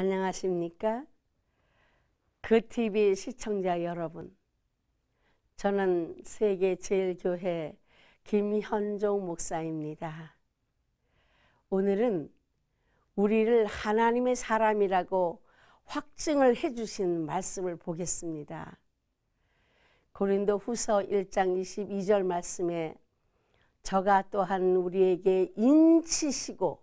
안녕하십니까? 그 TV 시청자 여러분. 저는 세계 제일교회 김현종 목사입니다. 오늘은 우리를 하나님의 사람이라고 확증을 해 주신 말씀을 보겠습니다. 고린도 후서 1장 22절 말씀에 저가 또한 우리에게 인치시고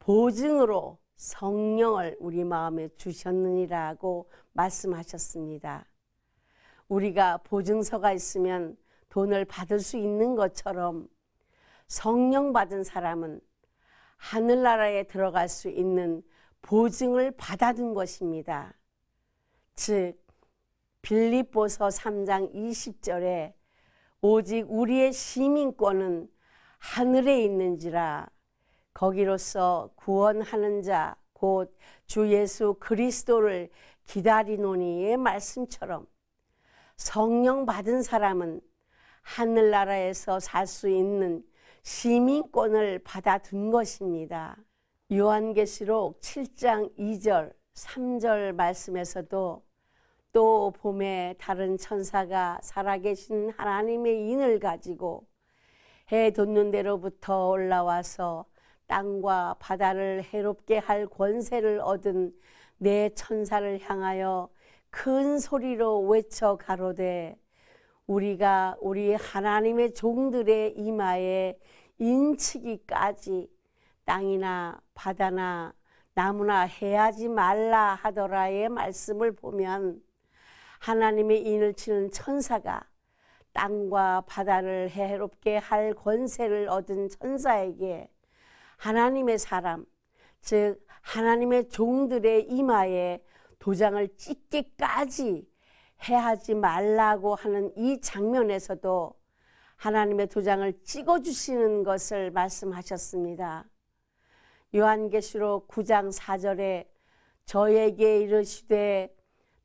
보증으로 성령을 우리 마음에 주셨느니라고 말씀하셨습니다. 우리가 보증서가 있으면 돈을 받을 수 있는 것처럼 성령 받은 사람은 하늘나라에 들어갈 수 있는 보증을 받아둔 것입니다. 즉 빌립보서 3장 20절에 오직 우리의 시민권은 하늘에 있는지라 거기로서 구원하는 자 곧 주 예수 그리스도를 기다리노니의 말씀처럼 성령 받은 사람은 하늘나라에서 살 수 있는 시민권을 받아둔 것입니다. 요한계시록 7장 2절, 3절 말씀에서도 또 봄에 다른 천사가 살아계신 하나님의 인을 가지고 해 돋는 데로부터 올라와서 땅과 바다를 해롭게 할 권세를 얻은 내 천사를 향하여 큰 소리로 외쳐 가로되 우리가 우리 하나님의 종들의 이마에 인치기까지 땅이나 바다나 나무나 해하지 말라 하더라의 말씀을 보면 하나님의 인을 치는 천사가 땅과 바다를 해롭게 할 권세를 얻은 천사에게 하나님의 사람, 즉 하나님의 종들의 이마에 도장을 찍기까지 해하지 말라고 하는 이 장면에서도 하나님의 도장을 찍어주시는 것을 말씀하셨습니다. 요한계시록 9장 4절에 저에게 이르시되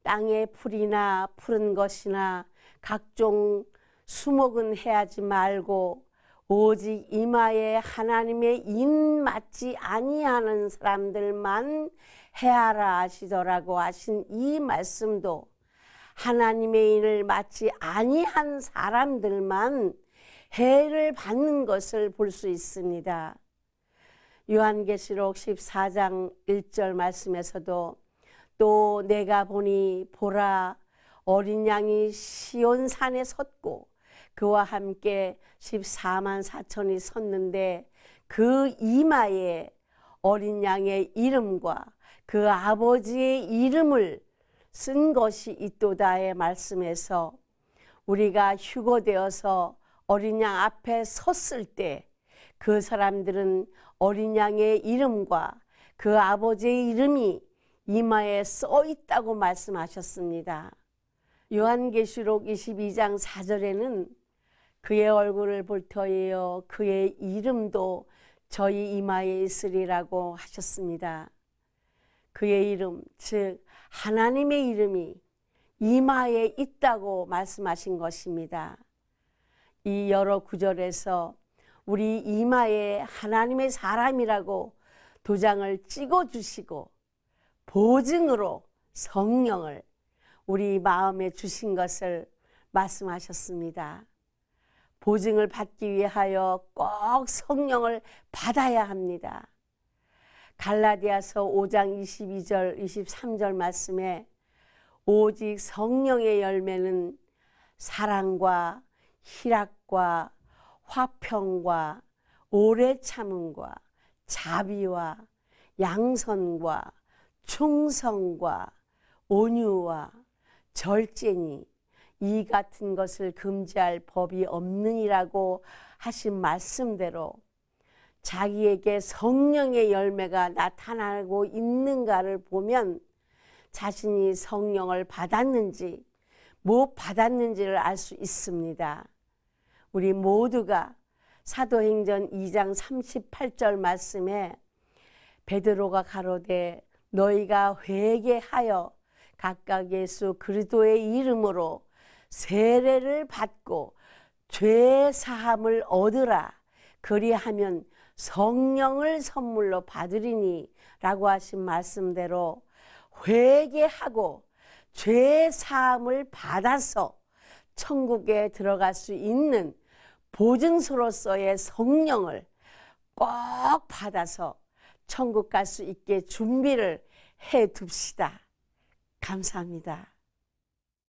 땅의 풀이나 푸른 것이나 각종 수목은 해하지 말고 오직 이마에 하나님의 인 맞지 아니하는 사람들만 해하라 하시더라고 하신 이 말씀도 하나님의 인을 맞지 아니한 사람들만 해를 받는 것을 볼 수 있습니다. 요한계시록 14장 1절 말씀에서도 또 내가 보니 보라 어린 양이 시온산에 섰고 그와 함께 14만 4천이 섰는데 그 이마에 어린 양의 이름과 그 아버지의 이름을 쓴 것이 있도다의 말씀에서 우리가 휴거되어서 어린 양 앞에 섰을 때 그 사람들은 어린 양의 이름과 그 아버지의 이름이 이마에 써 있다고 말씀하셨습니다. 요한계시록 22장 4절에는 그의 얼굴을 볼 터이요 그의 이름도 저희 이마에 있으리라고 하셨습니다. 그의 이름 즉 하나님의 이름이 이마에 있다고 말씀하신 것입니다. 이 여러 구절에서 우리 이마에 하나님의 사람이라고 도장을 찍어 주시고 보증으로 성령을 우리 마음에 주신 것을 말씀하셨습니다. 보증을 받기 위하여 꼭 성령을 받아야 합니다. 갈라디아서 5장 22절 23절 말씀에 오직 성령의 열매는 사랑과 희락과 화평과 오래 참음과 자비와 양선과 충성과 온유와 절제니 이 같은 것을 금지할 법이 없느니라고 하신 말씀대로 자기에게 성령의 열매가 나타나고 있는가를 보면 자신이 성령을 받았는지 못 뭐 받았는지를 알 수 있습니다. 우리 모두가 사도행전 2장 38절 말씀에 베드로가 가로되 너희가 회개하여 각각 예수 그리스도의 이름으로 세례를 받고 죄 사함을 얻으라 그리하면 성령을 선물로 받으리니라고 하신 말씀대로 회개하고 죄 사함을 받아서 천국에 들어갈 수 있는 보증서로서의 성령을 꼭 받아서 천국 갈 수 있게 준비를 해 둡시다. 감사합니다.